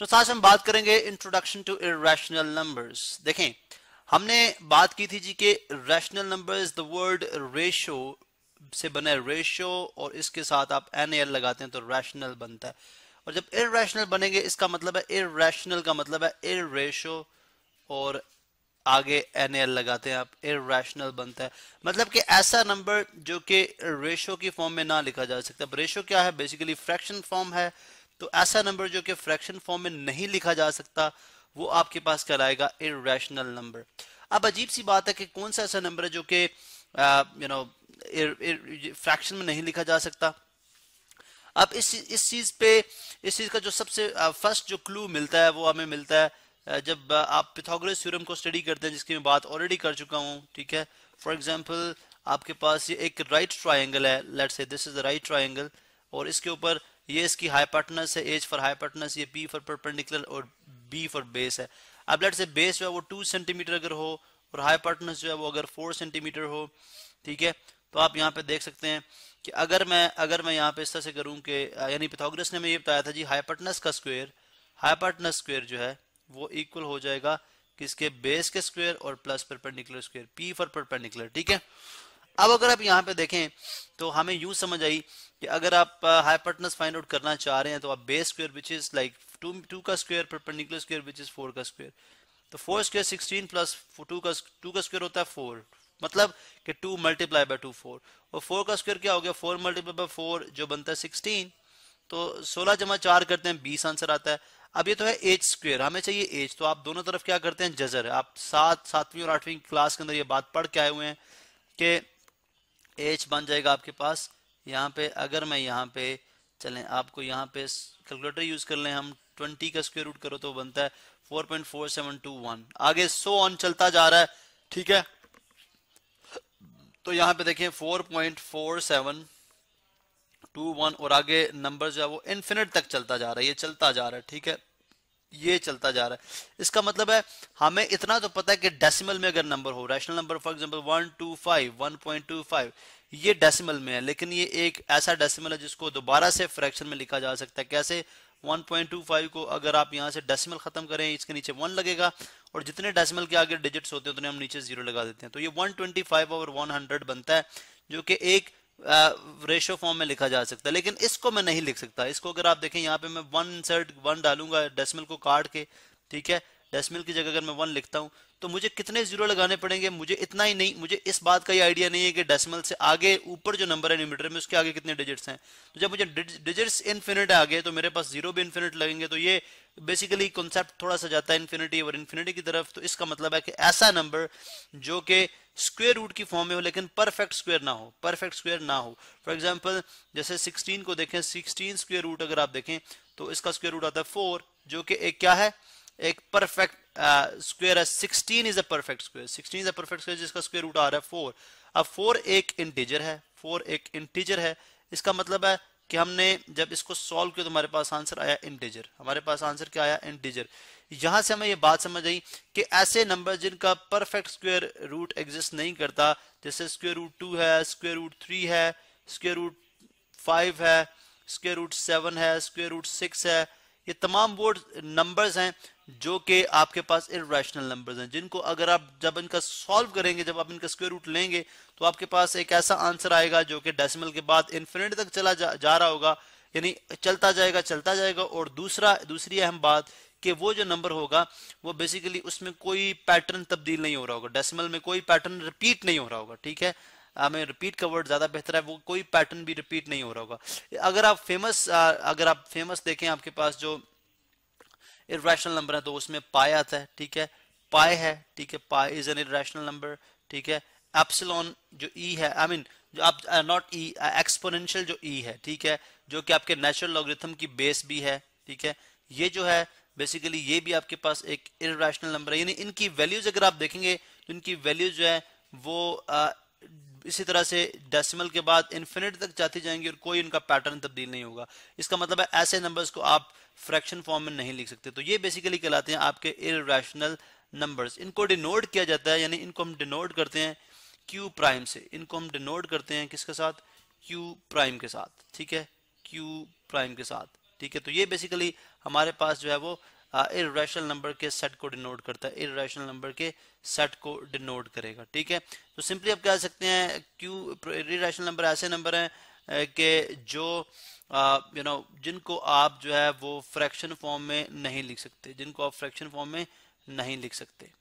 तो साथ हम बात करेंगे इंट्रोडक्शन टू इेशनल नंबर्स देखें हमने बात की थी जी के rational numbers the word ratio से बने रेशो और इसके साथ आप एन एल लगाते हैं तो रैशनल बनता है और जब इेशनल बनेंगे इसका मतलब है इेशनल का मतलब है इ रेशो और आगे एन एल लगाते हैं आप इेशनल बनता है मतलब कि ऐसा नंबर जो कि रेशो की फॉर्म में ना लिखा जा सकता रेशो क्या है बेसिकली फ्रैक्शन फॉर्म है तो ऐसा नंबर जो कि फ्रैक्शन फॉर्म में नहीं लिखा जा सकता वो आपके पास कहलाएगा इेशनल नंबर अब अजीब सी बात है कि कौन सा ऐसा नंबर है जो कि यू नो फ्रैक्शन में नहीं लिखा जा सकता अब इस इस चीज़ पे इस चीज़ का जो सबसे फर्स्ट जो क्लू मिलता है वो हमें मिलता है जब आप पिथागोरस थ्योरम को स्टडी करते हैं जिसकी मैं बात ऑलरेडी कर चुका हूँ ठीक है फॉर एग्जाम्पल आपके पास ये एक राइट ट्राइंगल है let say this is the right triangle और इसके ऊपर ये इसकी हाइपर्टनस है एच फॉर हाइपर्टनस ये पी फॉर परपेंडिकुलर और बी फॉर बेस है अब लेट से बेस जो है वो टू सेंटीमीटर अगर हो और हाइपर्टनस जो है वो अगर फोर सेंटीमीटर हो ठीक है तो आप यहाँ पे देख सकते हैं कि अगर मैं अगर मैं यहाँ पे इस तरह से करूँ कि यानी पिथोग्रस ने मैं ये बताया था जी हाइपर्टनस का स्क्वेयर हाइपर्टनस स्क्वेयर जो है वो इक्वल हो जाएगा किसके बेस के स्क्वेयर और plus perpendicular square P for perpendicular ठीक है अब अगर आप यहाँ पे देखें तो हमें यू समझ आई कि अगर आप हाइपर्टनस फाइंड आउट करना चाह रहे हैं तो आप base square which is like two two का square perpendicular square which is four का स्क्वायर तो four square sixteen plus two का टू का स्क्वायर होता है फोर मतलब कि two multiply by two four और फोर का स्क्वायर क्या हो गया फोर मल्टीप्लाई बाय फोर जो बनता है सिक्सटीन तो सोलह जमा चार करते हैं बीस आंसर आता है अब ये तो है एज स्क्वेयर हमें चाहिए एज तो आप दोनों तरफ क्या करते हैं जजर आप सात सातवीं और आठवीं क्लास के अंदर ये बात पढ़ के आए हुए हैं कि एच बन जाएगा आपके पास यहाँ पे अगर मैं यहाँ पे चलें आपको यहाँ पे कैलकुलेटर यूज़ कर लें हम 20 का स्क्वायर रूट करो तो बनता है 4.4721 आगे सो ऑन चलता जा रहा है ठीक है तो यहाँ पे देखिए 4.4721 और आगे नंबर जो है वो इन्फिनिट तक चलता जा रहा है ये चलता जा रहा है ठीक है ये चलता जा रहा है इसका मतलब है हमें इतना तो पता है कि डेसिमल में अगर नंबर हो rational number for example one two five one point two five ये डेसिमल में है लेकिन ये एक ऐसा डेसिमल है जिसको दोबारा से फ्रैक्शन में लिखा जा सकता है कैसे 1.25 को अगर आप यहाँ से डेसिमल खत्म करें इसके नीचे वन लगेगा और जितने डेसिमल के आगे डिजिट्स होते हैं उतने हम नीचे जीरो लगा देते हैं तो ये 125 और वन बनता है जो कि एक रेशो फॉर्म में लिखा जा सकता है लेकिन इसको मैं नहीं लिख सकता इसको अगर आप देखें यहाँ पे मैं वन इंसर्ट वन डालूंगा डेसिमल को काट के ठीक है डेसिमल की जगह अगर मैं वन लिखता हूं तो मुझे कितने जीरो लगाने पड़ेंगे मुझे इतना ही नहीं मुझे इस बात का ही आइडिया नहीं है कि डेसिमल से आगे ऊपर जो नंबर है न्यूमीटर में उसके आगे कितने डिजिट्स हैं तो जब मुझे डिजिट्स इन्फिनिट आगे तो मेरे पास जीरो भी इन्फिनिट लगेंगे तो ये बेसिकली कॉन्सेप्ट थोड़ा सा जाता है इन्फिनिटी और इन्फिनिटी की तरफ तो इसका मतलब है कि ऐसा नंबर जो कि स्क्वेयर रूट की फॉर्म में हो लेकिन परफेक्ट स्क्वेयर ना हो परफेक्ट स्क्वेयर ना हो फॉर एग्जाम्पल जैसे सिक्सटीन को देखें सिक्सटीन स्क्वेयर रूट अगर आप देखें तो इसका स्क्वेयर रूट आता है फोर जो कि एक क्या है एक परफेक्ट स्क्वायर uh, है sixteen is a perfect square sixteen is a perfect square जिसका स्क्वायर रूट आ रहा है फोर अब फोर एक इंटीजर है फोर एक इंटीजर है इसका मतलब है कि हमने जब इसको सॉल्व किया तो हमारे पास आंसर आया इंटीजर हमारे पास आंसर क्या आया इंटीजर यहां से हमें ये बात समझ आई कि ऐसे नंबर जिनका परफेक्ट स्क्वायर रूट एग्जिस्ट नहीं करता जैसे स्क्वायर रूट टू है स्क्वायर रूट थ्री है स्क्वायर रूट फाइव है स्क्वायर रूट सेवन है स्क्वायर रूट सिक्स है ये तमाम वो नंबर्स हैं जो कि आपके पास इेशनल नंबर्स हैं जिनको अगर आप जब इनका सॉल्व करेंगे जब आप इनका स्क्वेयर रूट लेंगे तो आपके पास एक ऐसा आंसर आएगा जो कि डेसिमल के बाद इन्फिनिट तक चला जा, जा रहा होगा यानी चलता जाएगा चलता जाएगा और दूसरा दूसरी अहम बात कि वो जो नंबर होगा वो बेसिकली उसमें कोई पैटर्न तब्दील नहीं हो रहा होगा डेसिमल में कोई पैटर्न रिपीट नहीं हो रहा होगा ठीक है हमें रिपीट का वर्ड ज़्यादा बेहतर है वो कोई पैटर्न भी रिपीट नहीं हो रहा होगा अगर आप फेमस अगर आप फेमस देखें आपके पास जो इेशनल नंबर है तो उसमें पाए आता है ठीक है पाए है ठीक है पाए इज एन इेशनल नंबर ठीक है एप्सिलॉन जो ई e है आई I मीन mean, जो आप नॉट ई एक्सपोनेंशियल जो ई e है ठीक है जो कि आपके नेचुरल लॉग्रिथम की बेस भी है ठीक है ये जो है बेसिकली ये भी आपके पास एक इेशनल नंबर है यानी इनकी वैल्यूज अगर आप देखेंगे तो इनकी वैल्यूज जो है वो इसी तरह से डेसिमल के बाद इन्फिनिट तक जाती जाएंगी और कोई उनका पैटर्न तब्दील नहीं होगा इसका मतलब है ऐसे नंबर्स को आप फ्रैक्शन फॉर्म में नहीं लिख सकते तो ये बेसिकली कहलाते हैं आपके इरेशनल नंबर्स इनको डिनोट किया जाता है यानी इनको हम डिनोट करते हैं क्यू प्राइम से इनको हम डिनोट करते हैं किसके साथ क्यू प्राइम के साथ ठीक है क्यू प्राइम के साथ ठीक है तो ये बेसिकली हमारे पास जो है वो इेशनल हाँ, नंबर के सेट को डिनोट करता है इेशनल नंबर के सेट को डिनोट करेगा ठीक है तो सिंपली आप कह सकते हैं क्यू इेशनल नंबर ऐसे नंबर हैं कि जो यू नो जिनको आप जो है वो फ्रैक्शन फॉर्म में नहीं लिख सकते जिनको आप फ्रैक्शन फॉर्म में नहीं लिख सकते